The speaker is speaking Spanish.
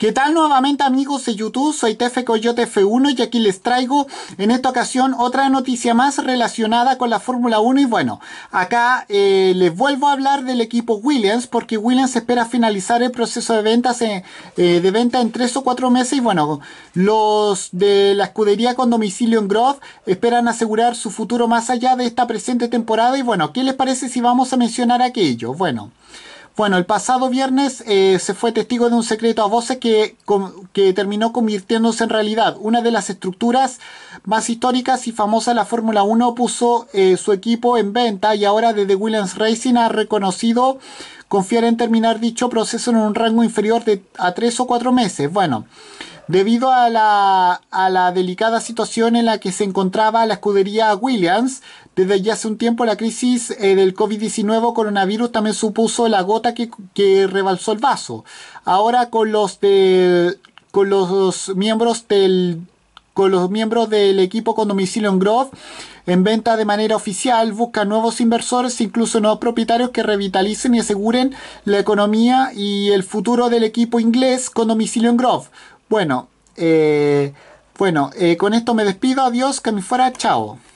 ¿Qué tal nuevamente amigos de YouTube? Soy Tefe Coyote F1 y aquí les traigo en esta ocasión otra noticia más relacionada con la Fórmula 1 y bueno, acá eh, les vuelvo a hablar del equipo Williams porque Williams espera finalizar el proceso de ventas eh, de venta en tres o cuatro meses y bueno, los de la escudería con domicilio en Grove esperan asegurar su futuro más allá de esta presente temporada y bueno, ¿qué les parece si vamos a mencionar aquello? Bueno... Bueno, el pasado viernes eh, se fue testigo de un secreto a voces que, que terminó convirtiéndose en realidad. Una de las estructuras más históricas y famosas de la Fórmula 1 puso eh, su equipo en venta y ahora desde Williams Racing ha reconocido confiar en terminar dicho proceso en un rango inferior de a tres o cuatro meses. Bueno. Debido a la, delicada situación en la que se encontraba la escudería Williams, desde ya hace un tiempo la crisis eh, del COVID-19 coronavirus también supuso la gota que, que rebalsó el vaso. Ahora con los, de, con los miembros del con los miembros del equipo con domicilio en Grove en venta de manera oficial, busca nuevos inversores, incluso nuevos propietarios que revitalicen y aseguren la economía y el futuro del equipo inglés con domicilio en Grove. Bueno, eh, bueno, eh, con esto me despido. Adiós, que me fuera. Chao.